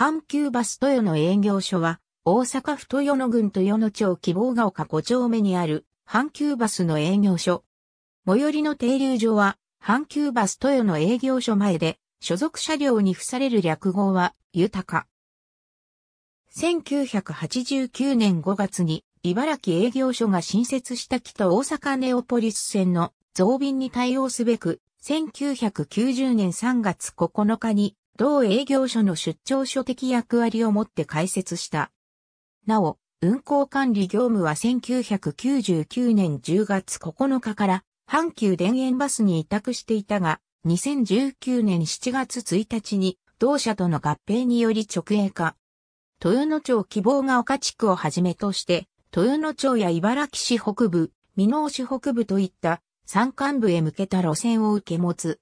阪急バス豊野営業所は、大阪府豊野郡豊野町希望が丘5丁目にある阪急バスの営業所。最寄りの停留所は、阪急バス豊野営業所前で、所属車両に付される略語は、豊か。1989年5月に、茨城営業所が新設した北大阪ネオポリス線の増便に対応すべく、1990年3月9日に同営業所の出張所的役割をもって開設した。なお、運行管理業務は1999年10月9日から阪急田園バスに委託していたが、2019年7月1日に同社との合併により直営化。豊野町希望が丘地区をはじめとして、豊野町や茨城市北部、美濃市北部といった山間部へ向けた路線を受け持つ。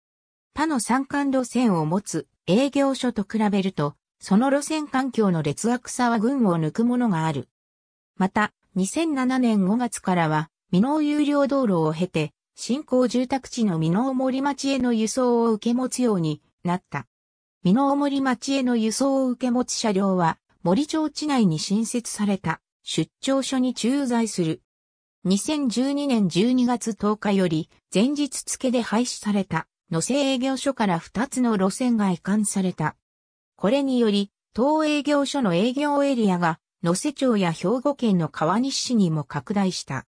他の山間路線を持つ営業所と比べると、その路線環境の劣悪さは群を抜くものがある。また、2007年5月からは、未納有料道路を経て、新興住宅地の未納森町への輸送を受け持つようになった。未納森町への輸送を受け持つ車両は、森町地内に新設された出張所に駐在する。2012年12月10日より前日付で廃止された野生営業所から2つの路線が移管された。これにより、東営業所の営業エリアが、野瀬町や兵庫県の川西市にも拡大した。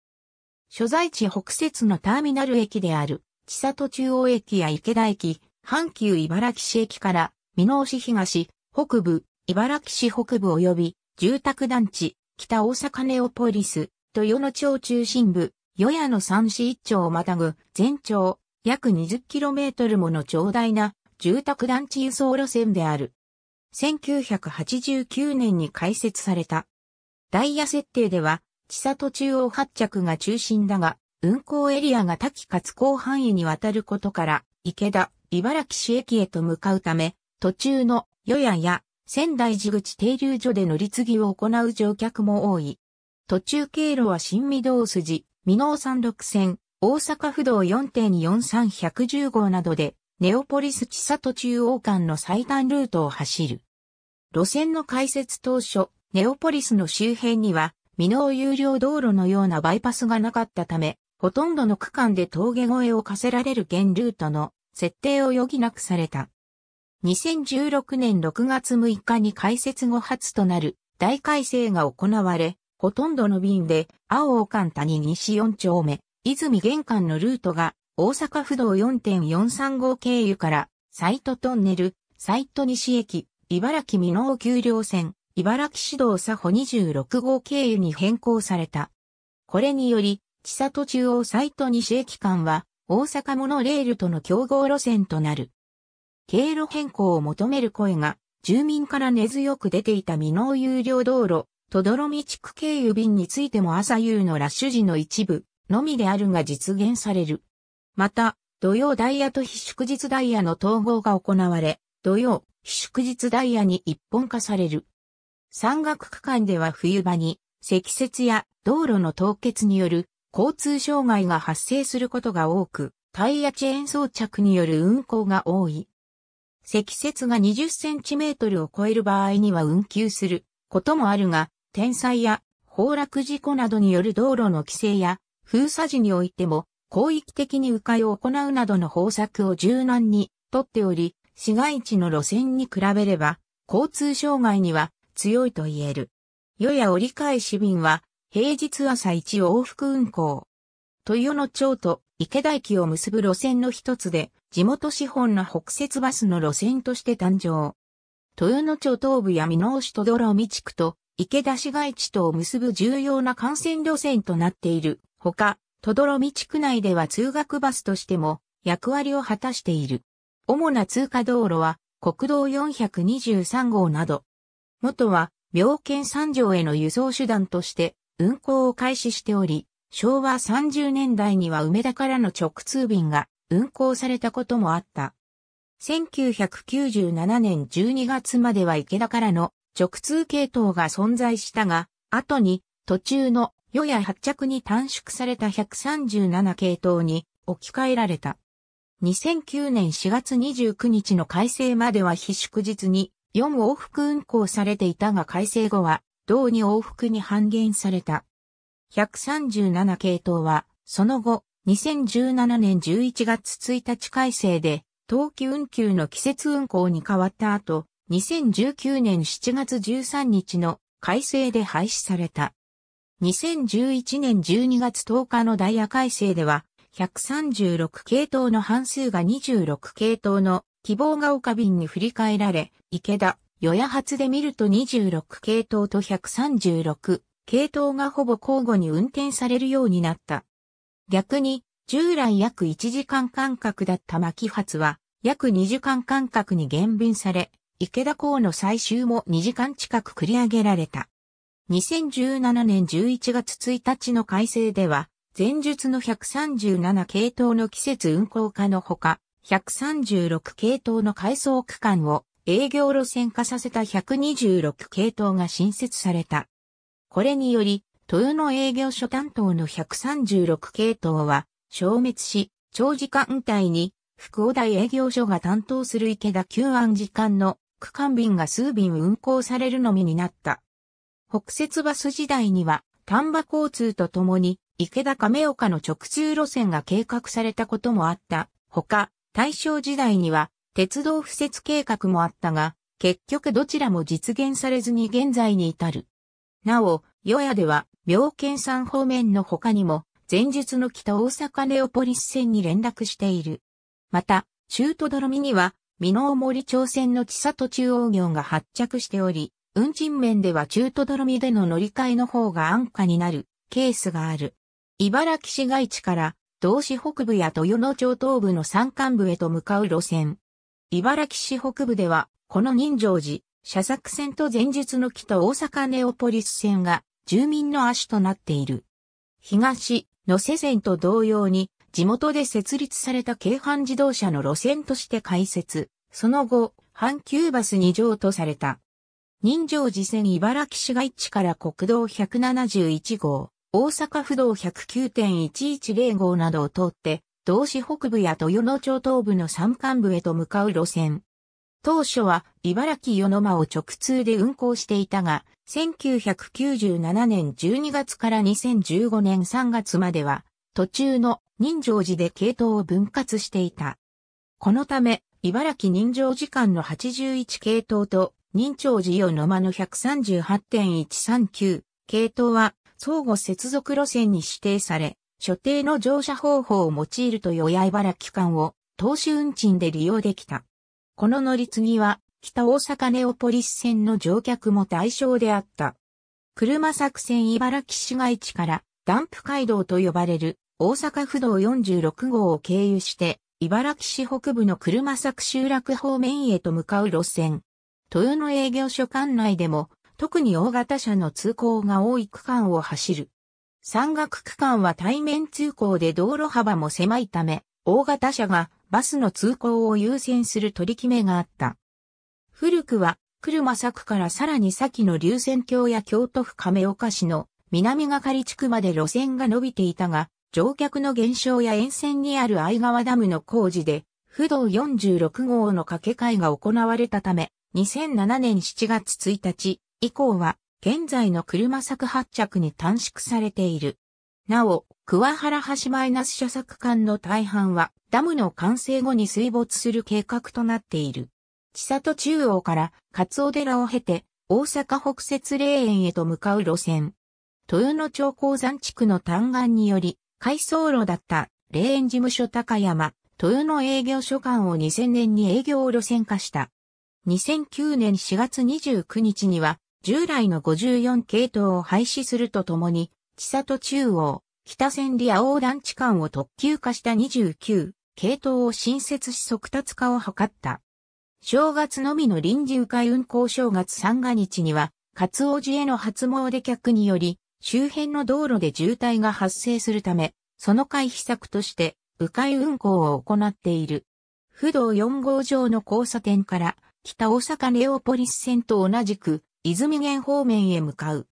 所在地北節のターミナル駅である、千里中央駅や池田駅、阪急茨城市駅から、美濃市東、北部、茨城市北部及び、住宅団地、北大阪ネオポリス、豊野町中心部、与野の三市一町をまたぐ、全町、約 20km もの長大な住宅団地輸送路線である。1989年に開設された。ダイヤ設定では、千里中央発着が中心だが、運行エリアが多岐かつ広範囲にわたることから、池田、茨城市駅へと向かうため、途中の与野や仙台地口停留所で乗り継ぎを行う乗客も多い。途中経路は新御堂筋、美濃山六線、大阪府道4.43110号などで、ネオポリス千里中央間の最短ルートを走る。路線の開設当初、ネオポリスの周辺には、未納有料道路のようなバイパスがなかったため、ほとんどの区間で峠越えを課せられる現ルートの設定を余儀なくされた。2016年6月6日に開設後初となる大改正が行われ、ほとんどの便で、青尾谷西4丁目、泉玄関のルートが大阪府道4 4 3号経由からサイトトンネル、サイト西駅、茨城美濃丘陵線、茨城市道佐保26号経由に変更された。これにより、千里中央サイト西駅間は大阪モノレールとの競合路線となる。経路変更を求める声が住民から根強く出ていた未納有料道路、とどろみ地区経由便についても朝夕のラッシュ時の一部、のみであるが実現される。また、土曜ダイヤと非祝日ダイヤの統合が行われ、土曜、非祝日ダイヤに一本化される。山岳区間では冬場に、積雪や道路の凍結による交通障害が発生することが多く、タイヤチェーン装着による運行が多い。積雪が20センチメートルを超える場合には運休することもあるが、天災や崩落事故などによる道路の規制や封鎖時においても、広域的に迂回を行うなどの方策を柔軟にとっており、市街地の路線に比べれば、交通障害には強いと言える。与や折り返し便は、平日朝一往復運行。豊野町と池田駅を結ぶ路線の一つで、地元資本の北節バスの路線として誕生。豊野町東部や美濃市と泥見地区と池田市街地とを結ぶ重要な幹線路線となっているほか、とどろみ地区内では通学バスとしても役割を果たしている。主な通過道路は国道423号など。元は病県三条への輸送手段として運行を開始しており、昭和30年代には梅田からの直通便が運行されたこともあった。1997年12月までは池田からの直通系統が存在したが、後に途中の与や発着に短縮された137系統に置き換えられた。2009年4月29日の改正までは非祝日に4往復運行されていたが改正後は同に往復に半減された。137系統はその後2017年11月1日改正で冬季運休の季節運行に変わった後2019年7月13日の改正で廃止された。2011年12月10日のダイヤ改正では、136系統の半数が26系統の希望が丘便に振り替えられ、池田、与野発で見ると26系統と136系統がほぼ交互に運転されるようになった。逆に、従来約1時間間隔だった巻発は、約2時間間隔に減便され、池田港の最終も2時間近く繰り上げられた。2017年11月1日の改正では、前述の137系統の季節運行化のほか、136系統の改装区間を営業路線化させた126系統が新設された。これにより、豊野営業所担当の136系統は消滅し、長時間帯に福岡営業所が担当する池田旧安時間の区間便が数便運行されるのみになった。北節バス時代には丹波交通とともに池田亀岡の直通路線が計画されたこともあった。ほか、大正時代には鉄道敷設計画もあったが、結局どちらも実現されずに現在に至る。なお、与野では、妙見山方面の他にも、前述の北大阪ネオポリス線に連絡している。また、中途泥見には、美濃森町線の千里中央行が発着しており、運賃面では中途どみでの乗り換えの方が安価になるケースがある。茨城市街地から道市北部や豊野町東部の山間部へと向かう路線。茨城市北部では、この人情寺、社作線と前述の木と大阪ネオポリス線が住民の足となっている。東、野瀬線と同様に、地元で設立された京阪自動車の路線として開設、その後、阪急バス2乗とされた。人情寺線茨城市街地から国道171号、大阪府道1 0 9 1 1 0号などを通って、道市北部や豊野町東部の山間部へと向かう路線。当初は茨城夜の間を直通で運行していたが、1997年12月から2015年3月までは、途中の人情寺で系統を分割していた。このため、茨城人情時間の81系統と認長寺与の間の138.139系統は相互接続路線に指定され、所定の乗車方法を用いるという八重原区間を投資運賃で利用できた。この乗り継ぎは北大阪ネオポリス線の乗客も対象であった。車作戦茨城市街地からダンプ街道と呼ばれる大阪府道46号を経由して茨城市北部の車作集落方面へと向かう路線。豊野営業所管内でも、特に大型車の通行が多い区間を走る。山岳区間は対面通行で道路幅も狭いため、大型車がバスの通行を優先する取り決めがあった。古くは、車柵からさらに先の流線橋や京都府亀岡市の南がかり地区まで路線が伸びていたが、乗客の減少や沿線にある相川ダムの工事で、不動46号の掛け替えが行われたため、2007年7月1日以降は現在の車作発着に短縮されている。なお、桑原橋マイナス車作間の大半はダムの完成後に水没する計画となっている。千里中央から勝尾寺を経て大阪北節霊園へと向かう路線。豊野町高山地区の単岸により、改装路だった霊園事務所高山、豊野営業所間を2000年に営業路線化した。2009年4月29日には、従来の54系統を廃止するとともに、千里中央、北千里青団地間を特急化した29系統を新設し速達化を図った。正月のみの臨時迂回運行正月三が日には、ツオジへの初詣客により、周辺の道路で渋滞が発生するため、その回避策として、迂回運行を行っている。不動4号上の交差点から北大阪ネオポリス線と同じく、泉源方面へ向かう。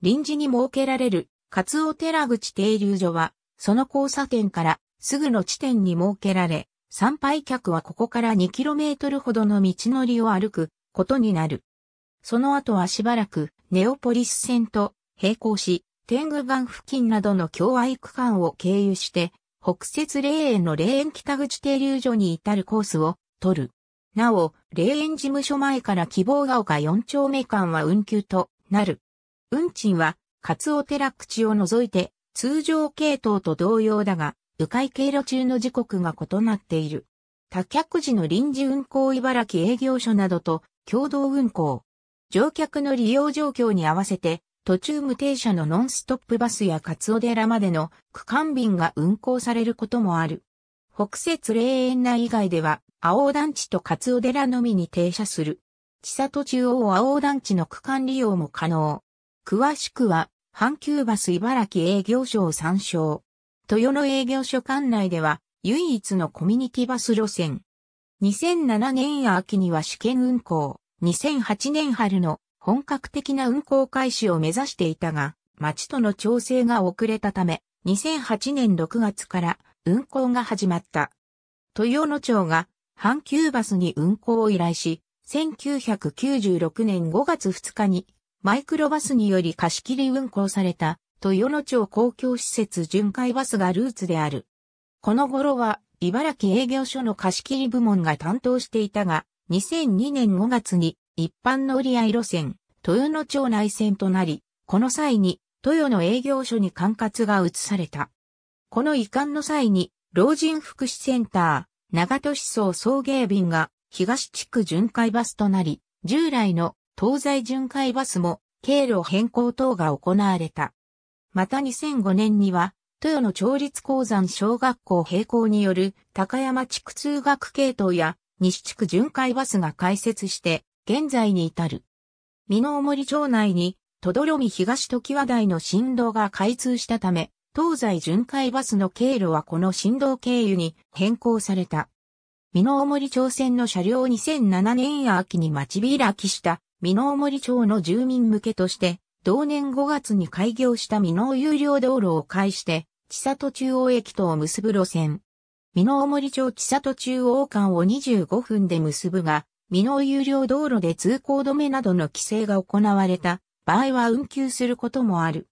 臨時に設けられる、カツオ寺口停留所は、その交差点からすぐの地点に設けられ、参拝客はここから 2km ほどの道のりを歩くことになる。その後はしばらくネオポリス線と並行し、天狗岩付近などの境愛区間を経由して、北雪霊園の霊園北口停留所に至るコースを取る。なお、霊園事務所前から希望が丘4丁目間は運休となる。運賃は、カツオ寺口を除いて、通常系統と同様だが、迂回経路中の時刻が異なっている。多客時の臨時運行茨城営業所などと共同運行。乗客の利用状況に合わせて、途中無停車のノンストップバスやカツオ寺までの区間便が運行されることもある。北節霊園内以外では、青団地と勝尾寺のみに停車する。千里中央青団地の区間利用も可能。詳しくは、阪急バス茨城営業所を参照。豊野営業所管内では、唯一のコミュニティバス路線。2007年秋には試験運行、2008年春の本格的な運行開始を目指していたが、町との調整が遅れたため、2008年6月から運行が始まった。豊野町が阪急バスに運行を依頼し、1996年5月2日にマイクロバスにより貸し切り運行された豊野町公共施設巡回バスがルーツである。この頃は茨城営業所の貸し切り部門が担当していたが、2002年5月に一般乗り合い路線、豊野町内線となり、この際に豊野営業所に管轄が移された。この遺憾の際に、老人福祉センター、長門市総送迎便が東地区巡回バスとなり、従来の東西巡回バスも経路変更等が行われた。また2005年には、豊野町立鉱山小学校並行による高山地区通学系統や西地区巡回バスが開設して、現在に至る。美濃森町内に、とどろみ東時和台の振動が開通したため、東西巡回バスの経路はこの振動経由に変更された。美濃森町線の車両2007年秋に町開きした美濃森町の住民向けとして、同年5月に開業した美濃有料道路を介して、千里中央駅とを結ぶ路線。美濃森町千里中央間を25分で結ぶが、美濃有料道路で通行止めなどの規制が行われた場合は運休することもある。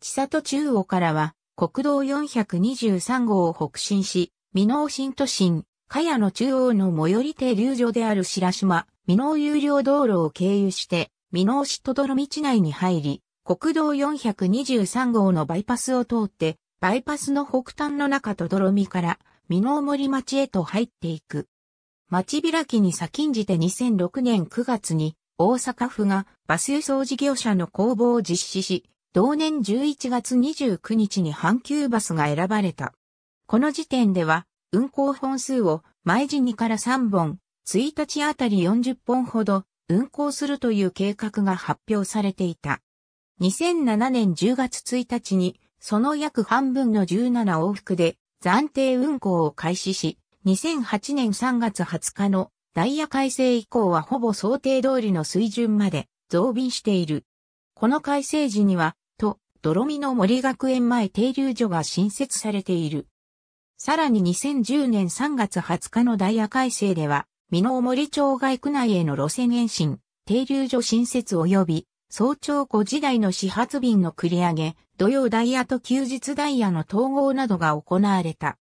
千里中央からは、国道423号を北進し、美濃新都心、茅野中央の最寄り停留所である白島、美濃有料道路を経由して、美濃市とどみ道内に入り、国道423号のバイパスを通って、バイパスの北端の中とどろみから、美濃森町へと入っていく。町開きに先んじて2006年9月に、大阪府がバス輸送事業者の工房を実施し、同年11月29日に阪急バスが選ばれた。この時点では、運行本数を毎時2から3本、1日あたり40本ほど運行するという計画が発表されていた。2007年10月1日に、その約半分の17往復で暫定運行を開始し、2008年3月20日のダイヤ改正以降はほぼ想定通りの水準まで増便している。この改正時には、と、泥見の森学園前停留所が新設されている。さらに2010年3月20日のダイヤ改正では、美濃森町外区内への路線延伸、停留所新設及び、早朝5時台の始発便の繰り上げ、土曜ダイヤと休日ダイヤの統合などが行われた。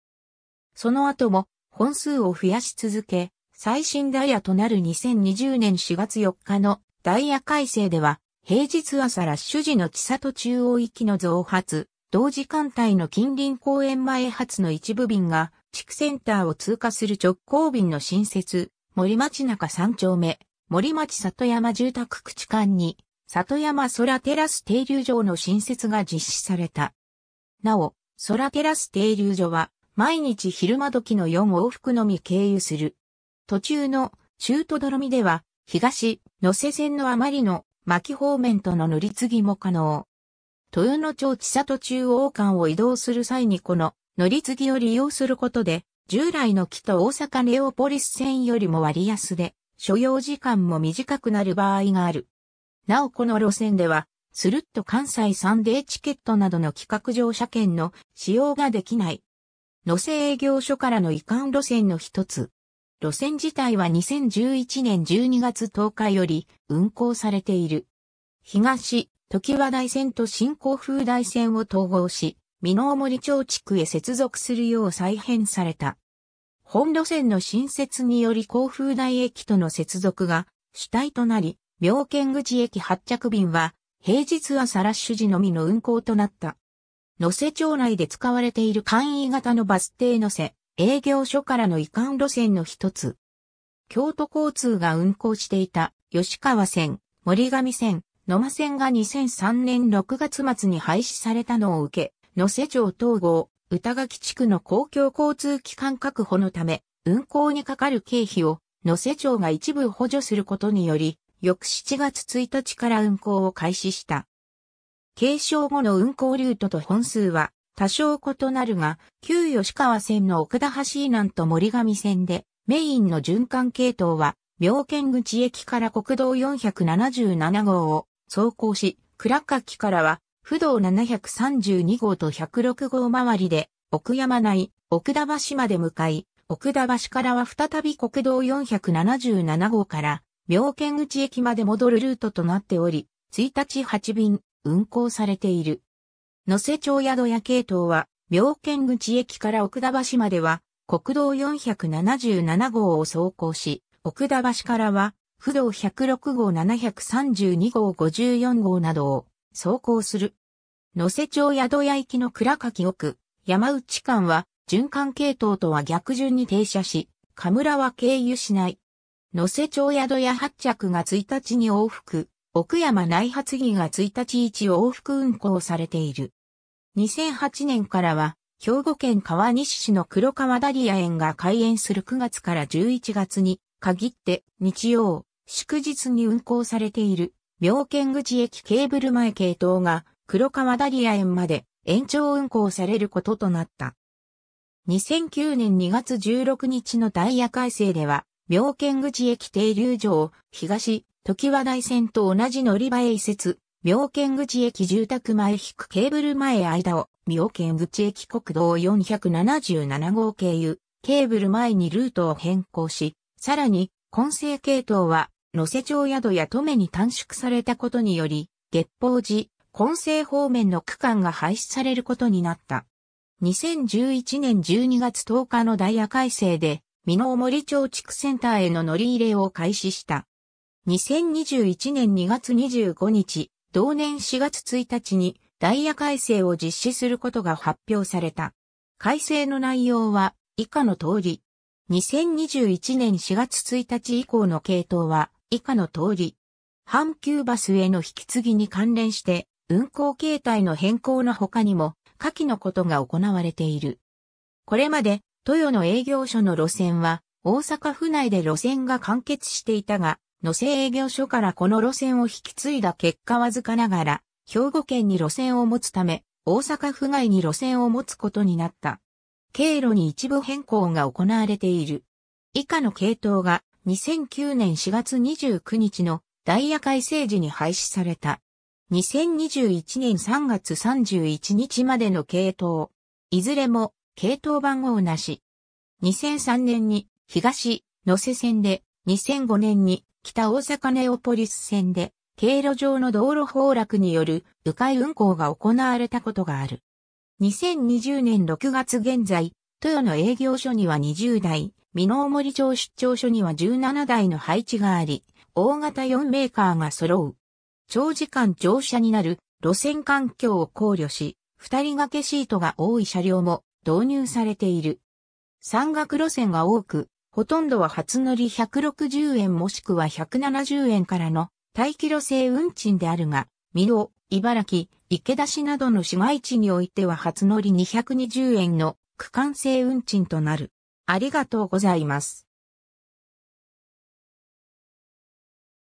その後も本数を増やし続け、最新ダイヤとなる2020年4月4日のダイヤ改正では平日朝ラッシュ時の千里中央行きの増発、同時間帯の近隣公園前発の一部便が、地区センターを通過する直行便の新設、森町中三丁目、森町里山住宅区地間に、里山空テラス停留場の新設が実施された。なお、空テラス停留所は、毎日昼間時の4往復のみ経由する。途中の中途泥見では、東、野瀬線のあまりの巻方面との乗り継ぎも可能。豊野町千里中央間を移動する際にこの乗り継ぎを利用することで、従来の木と大阪レオポリス線よりも割安で、所要時間も短くなる場合がある。なおこの路線では、スルッと関西サンデーチケットなどの企画乗車券の使用ができない。野生営業所からの移管路線の一つ。路線自体は2011年12月10日より運行されている。東、時和台線と新興風台線を統合し、美濃森町地区へ接続するよう再編された。本路線の新設により甲風台駅との接続が主体となり、妙見口駅発着便は平日朝ラッシュ時のみの運行となった。野瀬町内で使われている簡易型のバス停野瀬、営業所からの移管路線の一つ。京都交通が運行していた吉川線、森上線、野間線が2003年6月末に廃止されたのを受け、野瀬町統合、歌垣地区の公共交通機関確保のため、運行にかかる経費を野瀬町が一部補助することにより、翌7月1日から運行を開始した。継承後の運行ルートと本数は多少異なるが、旧吉川線の奥田橋南と森上線で、メインの循環系統は、妙見口駅から国道477号を走行し、倉垣からは、不動732号と106号周りで、奥山内、奥田橋まで向かい、奥田橋からは再び国道477号から、妙見口駅まで戻るルートとなっており、1日8便運行されている。野瀬町宿屋系統は、妙見口駅から奥田橋までは、国道477号を走行し、奥田橋からは、府道106号732号54号などを走行する。野瀬町宿屋行きの倉垣奥、山内間は、循環系統とは逆順に停車し、神村は経由しない。野瀬町宿屋発着が1日に往復、奥山内発儀が1日1往復運行されている。2008年からは、兵庫県川西市の黒川ダリア園が開園する9月から11月に限って日曜、祝日に運行されている妙見口駅ケーブル前系統が黒川ダリア園まで延長運行されることとなった。2009年2月16日のダイヤ改正では、妙見口駅停留所を東、時和台線と同じ乗り場へ移設、妙見口駅住宅前引くケーブル前間を、妙見口駅国道477号経由、ケーブル前にルートを変更し、さらに、混成系統は、野瀬町宿や止めに短縮されたことにより、月報寺、混成方面の区間が廃止されることになった。2011年12月10日のダイヤ改正で、美濃森町地区センターへの乗り入れを開始した。2021年2月25日、同年4月1日にダイヤ改正を実施することが発表された。改正の内容は以下の通り。2021年4月1日以降の系統は以下の通り。阪急バスへの引き継ぎに関連して運行形態の変更の他にも下記のことが行われている。これまで、豊の営業所の路線は、大阪府内で路線が完結していたが、野生営業所からこの路線を引き継いだ結果わずかながら、兵庫県に路線を持つため、大阪府外に路線を持つことになった。経路に一部変更が行われている。以下の系統が2009年4月29日のダイヤ改正時に廃止された。2021年3月31日までの系統。いずれも系統番号なし。2003年に東野瀬線で2005年に北大阪ネオポリス線で経路上の道路崩落による迂回運行が行われたことがある。2020年6月現在、豊の営業所には20台、美濃森町出張所には17台の配置があり、大型4メーカーが揃う。長時間乗車になる路線環境を考慮し、二人掛けシートが多い車両も導入されている。山岳路線が多く、ほとんどは初乗り160円もしくは170円からの大機路制運賃であるが、美濃、茨城、池田市などの市街地においては初乗り220円の区間制運賃となる。ありがとうございます。